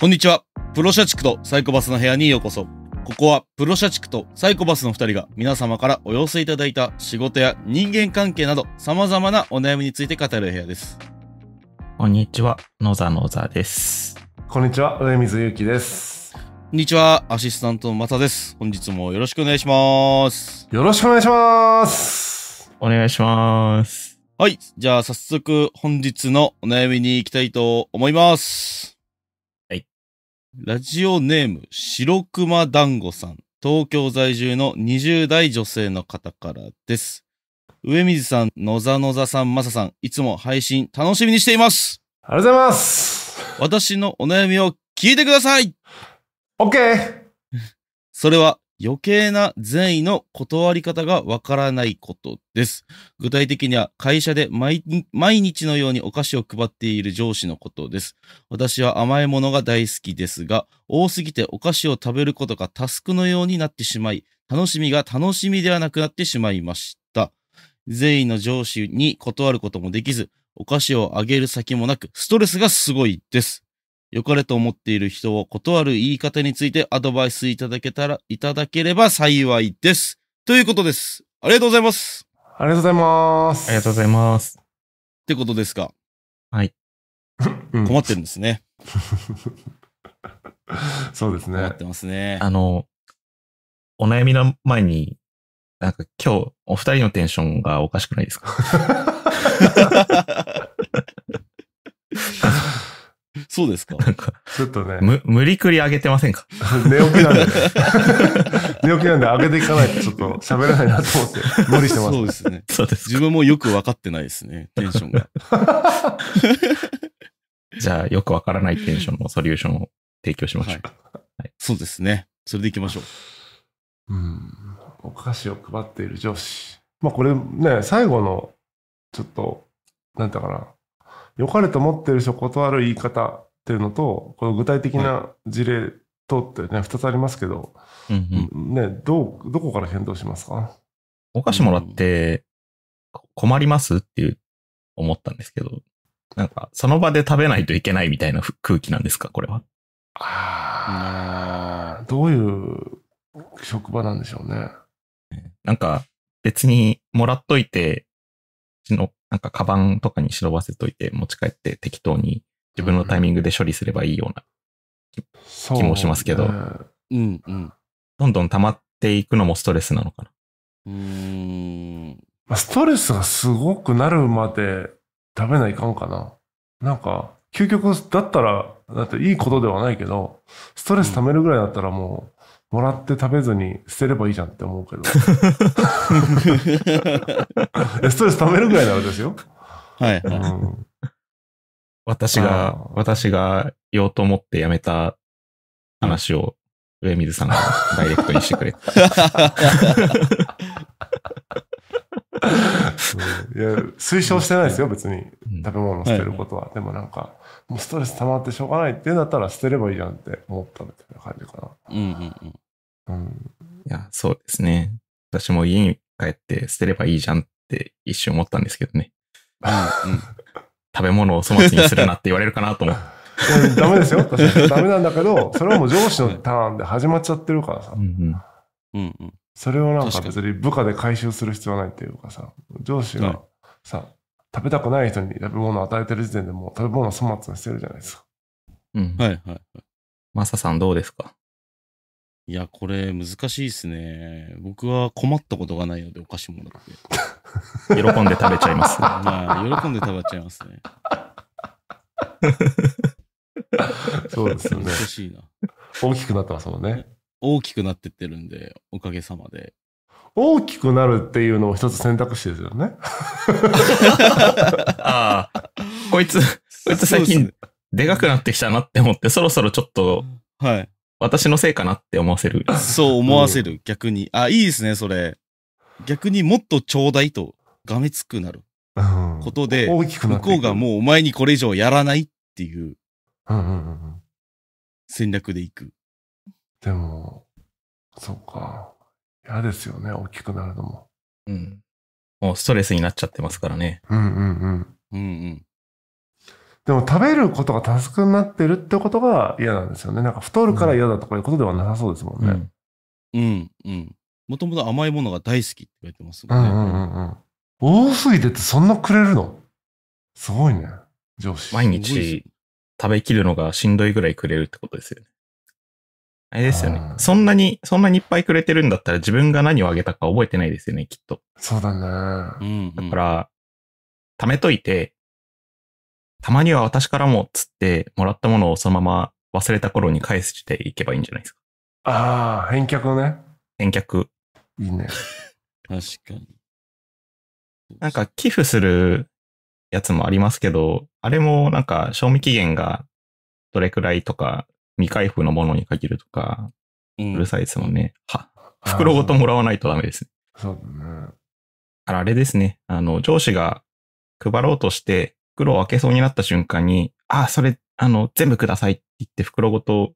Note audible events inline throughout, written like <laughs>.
こんにちは。プロ社畜とサイコパスの部屋にようこそ。ここはプロ社畜とサイコパスの2人が皆様からお寄せいただいた仕事や人間関係など様々なお悩みについて語る部屋です。こんにちは。野沢野沢です。こんにちは。上水ゆきです。こんにちは。アシスタントのまたです。本日もよろしくお願いします。よろしくお願いします。お願いします。はい。じゃあ早速本日のお悩みに行きたいと思います。ラジオネーム、白熊団子さん。東京在住の20代女性の方からです。上水さん、野ざ野ざさん、まささん、いつも配信楽しみにしています。ありがとうございます。私のお悩みを聞いてください。OK! <laughs> それは、余計な善意の断り方がわからないことです。具体的には会社で毎日のようにお菓子を配っている上司のことです。私は甘いものが大好きですが、多すぎてお菓子を食べることがタスクのようになってしまい、楽しみが楽しみではなくなってしまいました。善意の上司に断ることもできず、お菓子をあげる先もなく、ストレスがすごいです。良かれと思っている人を断る言い方についてアドバイスいただけたら、いただければ幸いです。ということです。ありがとうございます。ありがとうございます。ありがとうございます。ってことですか。はい。<laughs> 困ってるんですね。<laughs> そうですね。困ってますね。あの、お悩みの前に、なんか今日、お二人のテンションがおかしくないですか <laughs> <laughs> そうですかなんか、ちょっとね。む、無理くり上げてませんか <laughs> 寝起きなんで、<laughs> 寝起きなんで上げていかないとちょっと喋れないなと思って、無理してます。そうですね。そうです。自分もよく分かってないですね、テンションが。じゃあ、よくわからないテンションのソリューションを提供しましょう。はいはい、そうですね。それでいきましょう。うん。お菓子を配っている上司。まあ、これね、最後の、ちょっと、なんだかな。良かれと思ってる人断る言い方っていうのと、この具体的な事例とってね、2つありますけど、うんうん、ね、どう、どこから変動しますかお菓子もらって困りますっていう思ったんですけど、なんかその場で食べないといけないみたいな空気なんですか、これは。ああ、どういう職場なんでしょうね。なんか別にもらっといて、うちのなんかカバンとかに忍ばせといて持ち帰って適当に自分のタイミングで処理すればいいような気もしますけど、うん、うんうん、どんどん溜まっていくのもストレスなのかな。うん。ストレスがすごくなるまで食べないかんかな。なんか、究極だったら、だっていいことではないけど、ストレス溜めるぐらいだったらもう、もらって食べずに捨てればいいじゃんって思うけど。<laughs> ストレス溜めるぐらいならですよ。はい、うん、私が、私が言おうと思ってやめた話を上水さんがダイレクトにしてくれ。<laughs> いや、推奨してないですよ、別に。食べ物を捨てることは。でもなんか、もうストレス溜まってしょうがないっていうんだったら捨てればいいじゃんって思ったみたいな感じかな。うんうんうん。うん、いや、そうですね。私も家に帰って捨てればいいじゃんって一瞬思ったんですけどね。うん、食べ物を粗末にするなって言われるかなと思って。ダメですよ。だめダメなんだけど、それはもう上司のターンで始まっちゃってるからさ。うんうん。うんうん、それをなんか別に部下で回収する必要はないっていうかさ、上司がさ、食べたくない人に食べ物を与えてる時点でもう食べ物を粗末にしてるじゃないですか。うん。はいはいはい。マサさんどうですかいや、これ難しいっすね。僕は困ったことがないのでお菓子もらって。喜んで食べちゃいます、ね。<laughs> まあ、喜んで食べちゃいますね。<laughs> そうですよね。難しいな。大きくなってますもんね。大きくなってってるんで、おかげさまで。大きくなるっていうのを一つ選択肢ですよね。<laughs> ああ、こいつ、こいつ最近でかくなってきたなって思って、そろそろちょっと、はい。私のせいかなって思わせる。そう思わせる、逆に。あ、いいですね、それ。逆にもっとちょうだいと、がめつくなる。ことで、うん、大きくな向こうがもうお前にこれ以上やらないっていう、戦略でいく。でも、そうか。嫌ですよね、大きくなるのも。うん。もうストレスになっちゃってますからね。うんうんうん。うんうん。でも食べることがタスクになってるってことが嫌なんですよね。なんか太るから嫌だとかいうことではなさそうですもんね。うん、うん、うん。もともと甘いものが大好きって言われてますもんね。うんうんうん。多すぎてってそんなくれるのすごいね。上司。毎日食べきるのがしんどいぐらいくれるってことですよね。あれですよね。そんなに、そんなにいっぱいくれてるんだったら自分が何をあげたか覚えてないですよね、きっと。そうだな。うんうん、だから、貯めといて、たまには私からもつってもらったものをそのまま忘れた頃に返していけばいいんじゃないですか。ああ、返却をね。返却。いいね。確かに。なんか寄付するやつもありますけど、あれもなんか賞味期限がどれくらいとか未開封のものに限るとか、うるさいですもんね。は、袋ごともらわないとダメですそうだね。あれですね。あの、上司が配ろうとして、袋を開けそうになった瞬間に、あ、それ、あの、全部くださいって言って袋ごと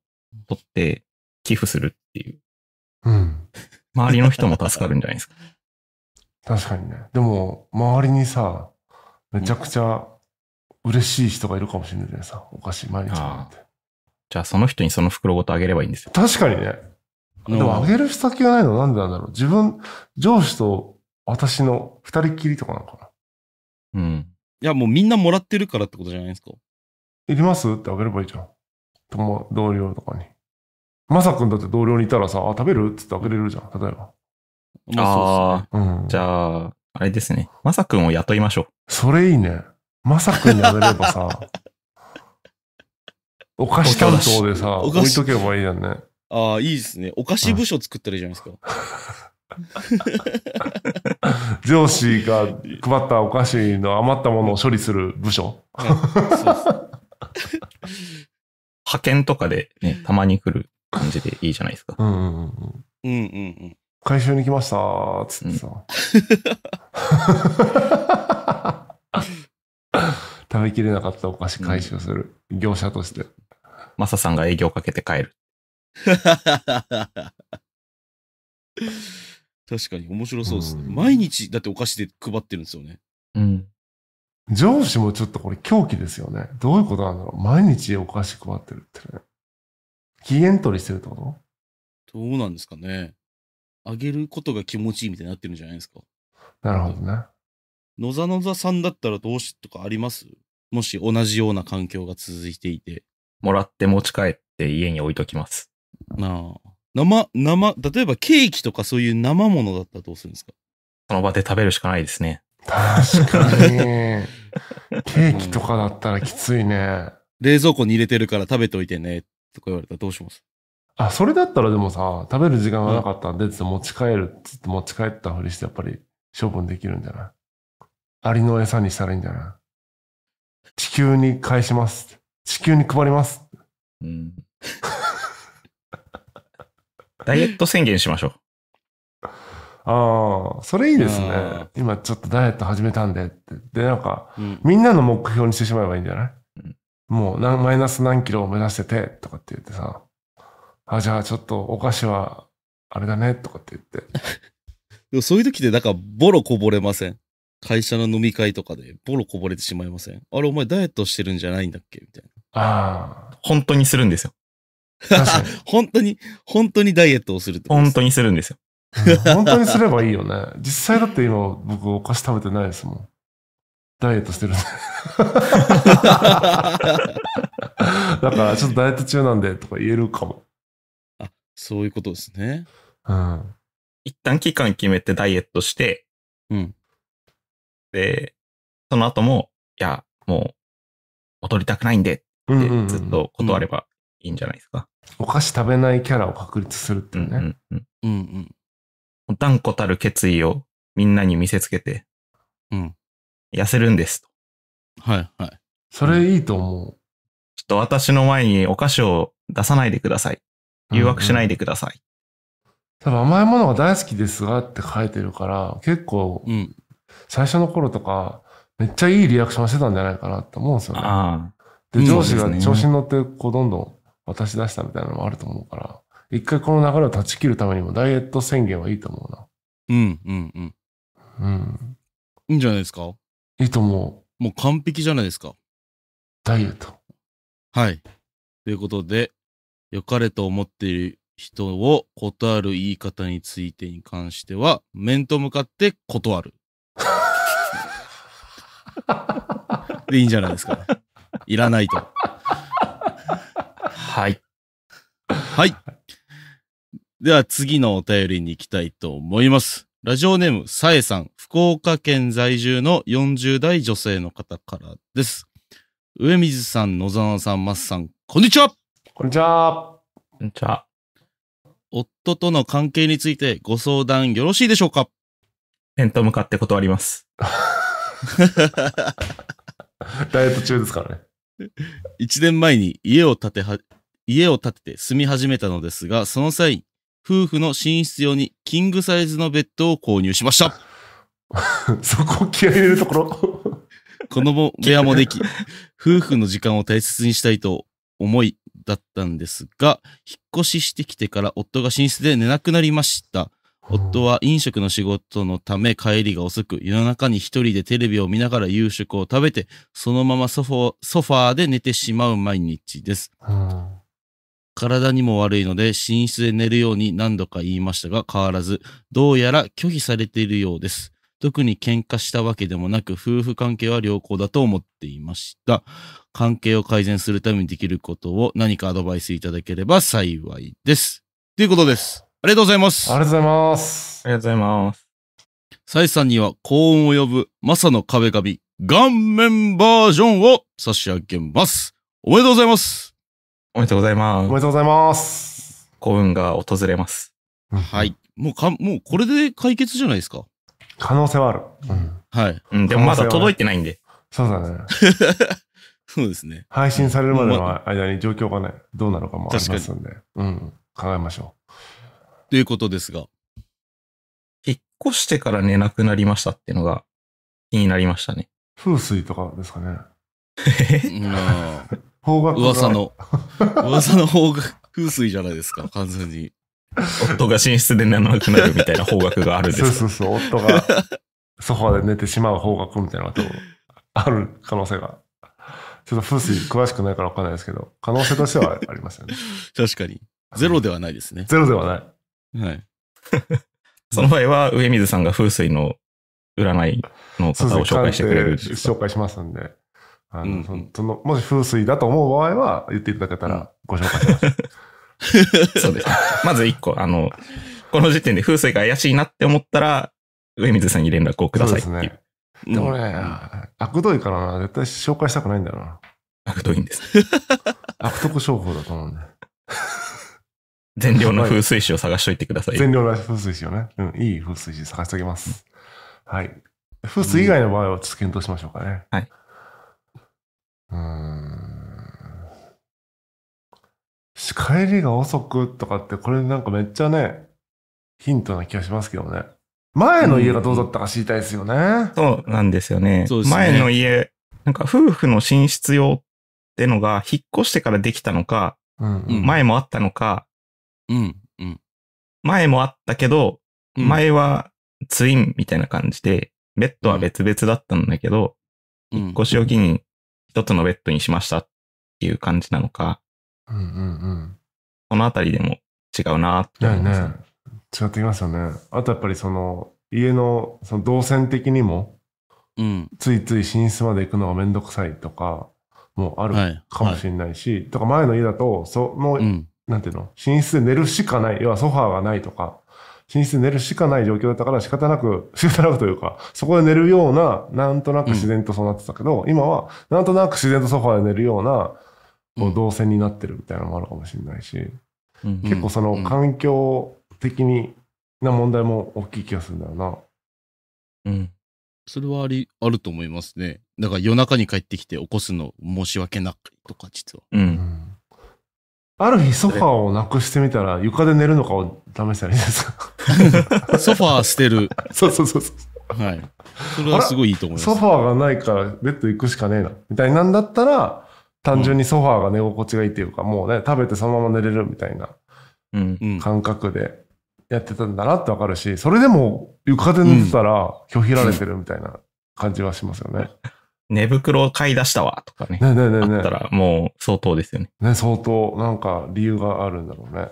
取って寄付するっていう。うん。周りの人も助かるんじゃないですか。<laughs> 確かにね。でも、周りにさ、めちゃくちゃ嬉しい人がいるかもしれないじいですお菓子毎日って。じゃあその人にその袋ごとあげればいいんですよ。確かにね。でもあげる先がないのなんでなんだろう。自分、上司と私の二人っきりとかなのかな。うん。いや、もうみんなもらってるからってことじゃないですか。いりますってあげればいいじゃん。友、同僚とかに。まさくんだって同僚にいたらさ、あ、食べるっつってあげれるじゃん、例えば。まあ、そうね。うん、じゃあ、あれですね。まさくんを雇いましょう。それいいね。まさくんにあげればさ、<laughs> お菓子担当でさ、置いとけばいいやんね。ああ、いいですね。お菓子部署作ったらいいじゃないですか。<laughs> 上司が配ったお菓子の余ったものを処理する部署、派遣とかでね、たまに来る感じでいいじゃないですか。うんうんうん。うんうんうん。回収に来ましたー、つってさ。うん、<laughs> 食べきれなかったお菓子回収する。うん、業者として。マサさんが営業かけて帰る。<laughs> 確かに面白そうですね。うん毎日、だってお菓子で配ってるんですよね。うん。上司もちょっとこれ狂気ですよね。どういうことなんだろう毎日お菓子配ってるってね。期限取りしてるってことどうなんですかね。あげることが気持ちいいみたいになってるんじゃないですか。なるほどね。野ざのざさんだったらどうしとかありますもし同じような環境が続いていて。もらって持ち帰って家に置いときます。なあ。生、生、例えばケーキとかそういう生ものだったらどうするんですかその場で食べるしかないですね。確かに。<laughs> ケーキとかだったらきついね。冷蔵庫に入れてるから食べておいてね、とか言われたらどうしますあ、それだったらでもさ、食べる時間がなかったんで、って持ち帰るっつって持ち帰ったふりしてやっぱり処分できるんじゃないアリの餌にしたらいいんじゃない地球に返します。地球に配ります。うん。<laughs> ダイエット宣言しましょう。ああ、それいいですね。今ちょっとダイエット始めたんでって。で、なんか、みんなの目標にしてしまえばいいんじゃない、うん、もうマイナス何キロを目指してて、とかって言ってさ、あ、じゃあちょっとお菓子は、あれだね、とかって言って。<laughs> でもそういう時ってなんか、ボロこぼれません会社の飲み会とかでボロこぼれてしまいませんあれお前ダイエットしてるんじゃないんだっけみたいな。ああ。本当にするんですよ。<laughs> 本当に、本当にダイエットをする本当にするんですよ。本当にすればいいよね。実際だって今僕お菓子食べてないですもん。ダイエットしてるんで。<laughs> だからちょっとダイエット中なんでとか言えるかも。あ、そういうことですね。うん。一旦期間決めてダイエットして、うん。で、その後も、いや、もう、踊りたくないんでっで、ずっと断ればいいんじゃないですか。お菓子食べないキャラを確立するっていうね。うんうんうん。うん、断固たる決意をみんなに見せつけて、うん。痩せるんですと。はいはい。それいいと思う、ちょっと私の前にお菓子を出さないでください。誘惑しないでください。うん、うん、多分甘いものが大好きですがって書いてるから、結構、最初の頃とか、めっちゃいいリアクションしてたんじゃないかなって思うんですよね。ああ。で、上司が調子に乗ってこうどんどん渡し出したみたいなのもあると思うから、一回この流れを断ち切るためにもダイエット宣言はいいと思うな。うんうんうん。うん。いいんじゃないですかいいと思う。もう完璧じゃないですか。ダイエット。はい。ということで、良かれと思っている人を断る言い方についてに関しては、面と向かって断る。<laughs> でいいんじゃないですか。いらないと。はい。はい。では次のお便りに行きたいと思います。ラジオネーム、さえさん、福岡県在住の40代女性の方からです。上水さん、野沢さん、マスさん、こんにちはこんにちはこんにちは。夫との関係についてご相談よろしいでしょうか面と向かって断ります。<laughs> ダイエット中ですからね。1 <laughs> 年前に家を建ては、家を建てて住み始めたのですが、その際、夫婦の寝室用にキングサイズのベッドを購入しました。<laughs> そこ気合い入れるところ子 <laughs> も部屋もでき、夫婦の時間を大切にしたいと思いだったんですが、引っ越ししてきてから夫が寝室で寝なくなりました。夫は飲食の仕事のため帰りが遅く、夜中に一人でテレビを見ながら夕食を食べて、そのままソファソファーで寝てしまう毎日です。体にも悪いので寝室で寝るように何度か言いましたが変わらず、どうやら拒否されているようです。特に喧嘩したわけでもなく、夫婦関係は良好だと思っていました。関係を改善するためにできることを何かアドバイスいただければ幸いです。ということです。ありがとうございます。ありがとうございます。ありがとうございます。サイさんには幸運を呼ぶマサの壁紙、顔面バージョンを差し上げます。おめでとうございます。おめでとうございます。おめでとうございます。幸運が訪れます。はい。もうか、もうこれで解決じゃないですか。可能性はある。うん、はい。うん、でもまだ届いてないんで。そうだね。<laughs> そうですね。配信されるまでの間に状況がね、どうなのかもありますんで、うん、考えましょう。ということですが。引っ越してから寝なくなりましたっていうのが気になりましたね。風水とかですかね。え方角噂の、噂の方角、風水じゃないですか、完全に。夫が寝室で寝なくなるみたいな方角があるんですそうそうそう、夫がソファで寝てしまう方角みたいなこがある可能性が。ちょっと風水詳しくないから分かんないですけど、可能性としてはありますよね。確かに。ゼロではないですね。ゼロではない。はい。<laughs> その場合は、上水さんが風水の占いの方を紹介してくれる紹介しますんで。あの、うん、その、もし風水だと思う場合は、言っていただけたらご紹介します。<laughs> そうですまず一個、あの、この時点で風水が怪しいなって思ったら、上水さんに連絡をくださいっていう。うでね、でもね、悪どいからな、絶対紹介したくないんだよな。悪どいんです。悪徳商法だと思うん全量の風水紙を探しといてください。全量の風水紙をね。うん、いい風水紙探しておきます。はい。風水以外の場合はちょっと検討しましょうかね。はい。うん。帰りが遅くとかって、これなんかめっちゃね、ヒントな気がしますけどね。前の家がどうだったか知りたいですよね。うそうなんですよね。ね前の家、なんか夫婦の寝室用ってのが、引っ越してからできたのか、うんうん、前もあったのか、うん前もあったけど、前はツインみたいな感じで、ベッドは別々だったんだけど、っ越しを機に一つのベッドにしましたっていう感じなのか、うんうんこのあたりでも違うなって思います、ね違ってきますよね。あとやっぱりその家のその動線的にも、うん、ついつい寝室まで行くのがめんどくさいとかもあるかもしれないし、はいはい、とか前の家だとそのなんていうの寝室で寝るしかない。要はソファーがないとか、寝室で寝るしかない状況だったから仕方なく、<laughs> 仕方なくというか、そこで寝るような、なんとなく自然とそうなってたけど、うん、今は、なんとなく自然とソファーで寝るような、こう動線になってるみたいなのもあるかもしれないし、うん、結構その環境的にな問題も大きい気がするんだよな。うん。それはあり、あると思いますね。だから夜中に帰ってきて起こすの申し訳なくとか、実は。うん。ある日ソファーをなくしてみたら床で寝るのかを試したらいいですか <laughs> ソファー捨てる。<laughs> そうそうそうそう。はい。それはすごいいいと思います。ソファーがないからベッド行くしかねえな。みたいなんだったら、単純にソファーが寝心地がいいっていうか、うん、もうね、食べてそのまま寝れるみたいな感覚でやってたんだなってわかるし、それでも床で寝てたら拒否られてるみたいな感じはしますよね。う <laughs> ん寝袋を買い出したわとかね。ねねねねあったらもう相当ですよね。ね、相当、なんか理由があるんだろうね。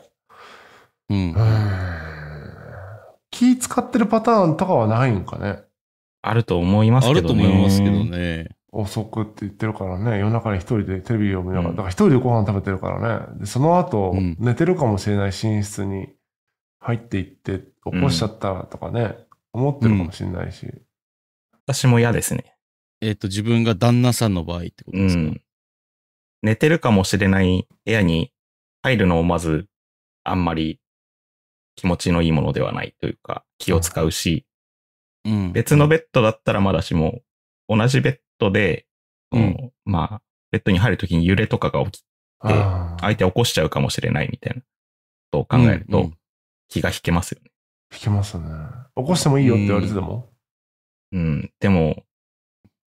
うん。気使ってるパターンとかはないんかね。あると思いますけどね。あると思いますけどね。遅くって言ってるからね、夜中に一人でテレビを見ながら、うん、だから一人でご飯食べてるからね、でその後、うん、寝てるかもしれない寝室に入っていって、起こしちゃったとかね、うん、思ってるかもしれないし。私も嫌ですね。えっ、ー、と、自分が旦那さんの場合ってことですか、うん、寝てるかもしれない部屋に入るのをまず、あんまり気持ちのいいものではないというか、気を使うし、うん、別のベッドだったらまだしも、同じベッドで、うん、まあ、ベッドに入るときに揺れとかが起きて、相手起こしちゃうかもしれないみたいなことを考えると、気が引けますよね。引けますね。起こしてもいいよって言われてても、うん、うん、でも、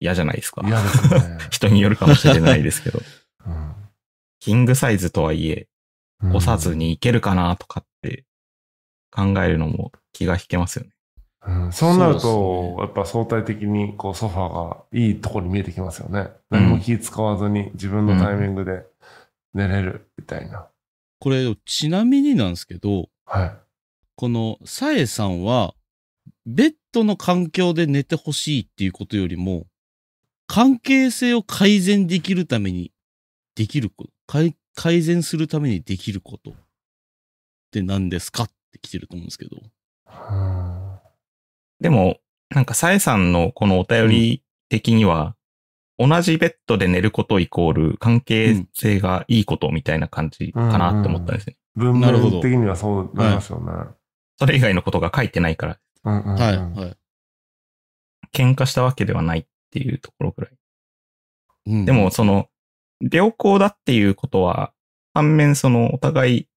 嫌じゃないですか。嫌ですね。<laughs> 人によるかもしれないですけど。<laughs> うん、キングサイズとはいえ、押さずにいけるかなとかって考えるのも気が引けますよね。うん、そうなると、ね、やっぱ相対的にこうソファーがいいところに見えてきますよね。何も気使わずに自分のタイミングで寝れるみたいな。うん、これ、ちなみになんですけど、はい、このさえさんは、ベッドの環境で寝てほしいっていうことよりも、関係性を改善できるためにできること、改善するためにできることって何ですかって来てると思うんですけど。でも、なんか、さえさんのこのお便り的には、うん、同じベッドで寝ることイコール関係性がいいことみたいな感じかなって思ったんですね。文面的にはそうなりますよね、はい、それ以外のことが書いてないから。うんうんうん、はい、はい。喧嘩したわけではないっていうところぐらい。うん、でも、その、良好だっていうことは、反面そのお互い、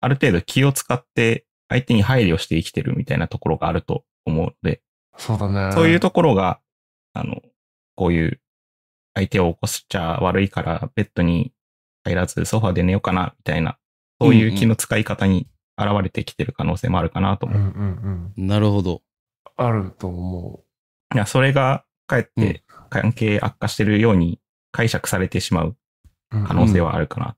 ある程度気を使って相手に配慮して生きてるみたいなところがあると思うので、そうだね。そういうところが、あの、こういう相手を起こしちゃ悪いからベッドに入らずソファで寝ようかなみたいな、そういう気の使い方に現れてきてる可能性もあるかなと思う。うんうんうん、なるほど。あると思う。いや、それがかえって関係悪化してるように解釈されてしまう可能性はあるかな。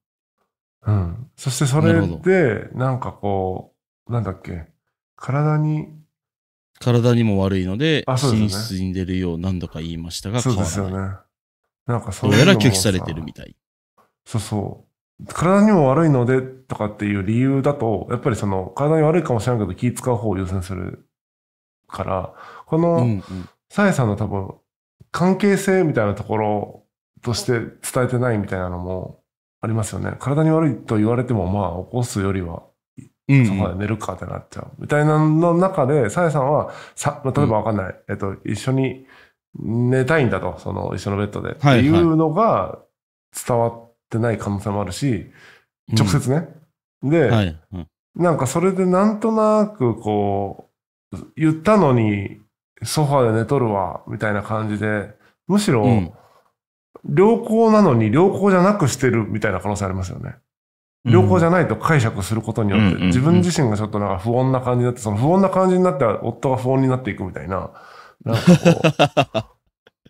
うん、うん、そしてそれで、なんかこう、なんだっけ、体に。体にも悪いので、寝室に出るよう何度か言いましたが、そうですよね。なんかそういうどうやら拒否されてるみたい。そうそう。体にも悪いのでとかっていう理由だと、やっぱりその体に悪いかもしれないけど気使う方を優先するから、この、うんうんさエさんの多分、関係性みたいなところとして伝えてないみたいなのもありますよね。体に悪いと言われても、まあ、起こすよりは、そこで寝るかってなっちゃう。みたいなの中で、さやさんは、さ、例えばわかんない、えっと、一緒に寝たいんだと、その、一緒のベッドで。っていうのが伝わってない可能性もあるし、直接ね。で、なんかそれでなんとなくこう、言ったのに、ソファで寝とるわ、みたいな感じで、むしろ、うん、良好なのに良好じゃなくしてるみたいな可能性ありますよね。良好じゃないと解釈することによって、自分自身がちょっとなんか不穏な感じになって、その不穏な感じになって夫が不穏になっていくみたいな、なんかこう、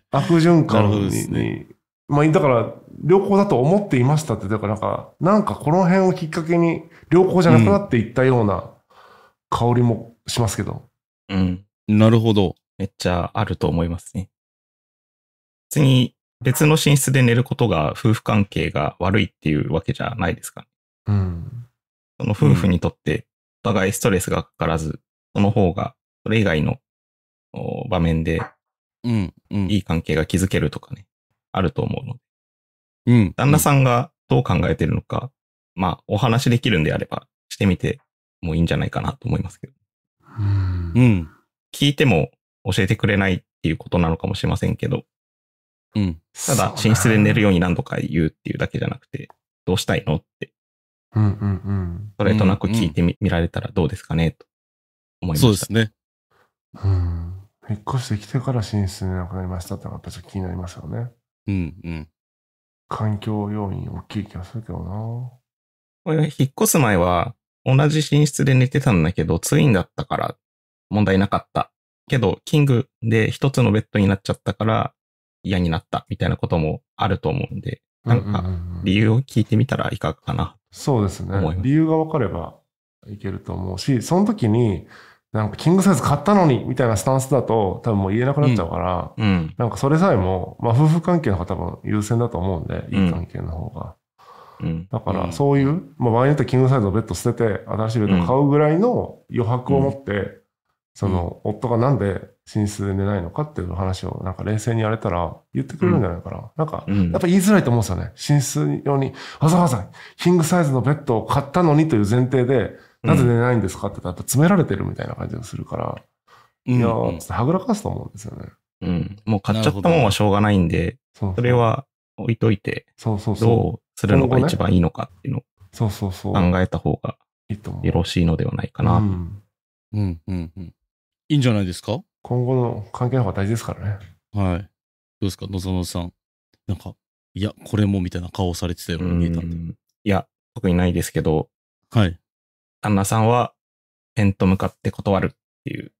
悪循環に、ね、まあ、だから、良好だと思っていましたって、だからなんか、なんかこの辺をきっかけに良好じゃなくなっていったような香りもしますけど。うん。なるほど。めっちゃあると思いますね。別に別の寝室で寝ることが夫婦関係が悪いっていうわけじゃないですか、うん。その夫婦にとってお互いストレスがかからず、その方がそれ以外の場面でいい関係が築けるとかね、あると思うので。うん。旦那さんがどう考えてるのか、まあお話できるんであればしてみてもいいんじゃないかなと思いますけど。うん。うん聞いても教えてくれないっていうことなのかもしれませんけど、うん、ただ寝室で寝るように何度か言うっていうだけじゃなくて、どうしたいのって、うんうんうん、それとなく聞いてみ、うんうん、られたらどうですかねと思いました。そうですね。うん引っ越してきてから寝室でなくなりましたってのはやっぱちょっと気になりますよね。うんうん。環境要因大きい気がするけどな。これ引っ越す前は同じ寝室で寝てたんだけどツインだったから問題なかった。けど、キングで一つのベッドになっちゃったから嫌になったみたいなこともあると思うんで、なんか理由を聞いてみたらいかがかな、そうですね。理由が分かればいけると思うし、その時に、なんかキングサイズ買ったのにみたいなスタンスだと多分もう言えなくなっちゃうから、うんうん、なんかそれさえも、まあ夫婦関係の方が多分優先だと思うんで、いい関係の方が。うん、だからそういう、まあ場合によってはキングサイズのベッド捨てて新しいベッド買うぐらいの余白を持って、その、夫がなんで寝室で寝ないのかっていう話をなんか冷静にやれたら言ってくれるんじゃないかな。うん、なんか、やっぱ言いづらいと思うんですよね。寝室用に、わざわざキングサイズのベッドを買ったのにという前提で、なぜ寝ないんですかってやっぱ詰められてるみたいな感じがするから、うん、いやー、はぐらかすと思うんですよね。うん。もう買っちゃったもんはしょうがないんで、それは置いといて、そうそうそう。どうするのが一番いいのかっていうのをそうそうそう考えた方がよろしいのではないかな。うん、うん、うん。いいんじゃないですか今後の関係の方が大事ですからね。はい。どうですか野園さん。なんか、いや、これもみたいな顔をされてたように見えたんで。いや、特にないですけど、はい。旦那さんは、面と向かって断るっていう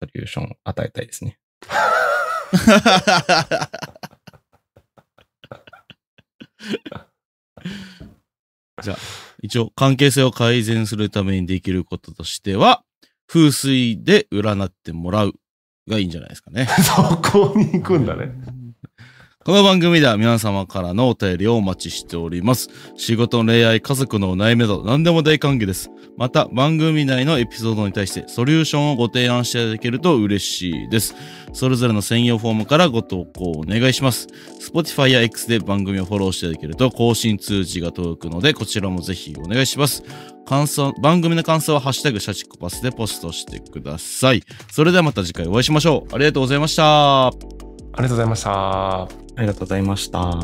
ソリューションを与えたいですね。<laughs> じゃ一応、関係性を改善するためにできることとしては、風水で占ってもらうがいいんじゃないですかね。<laughs> そこに行くんだね。この番組では皆様からのお便りをお待ちしております。仕事、恋愛、家族のお悩みなど何でも大歓迎です。また、番組内のエピソードに対してソリューションをご提案していただけると嬉しいです。それぞれの専用フォームからご投稿をお願いします。Spotify や X で番組をフォローしていただけると更新通知が届くので、こちらもぜひお願いします。感想、番組の感想はハッシュタグシャチコパスでポストしてください。それではまた次回お会いしましょう。ありがとうございました。ありがとうございました。ありがとうございました。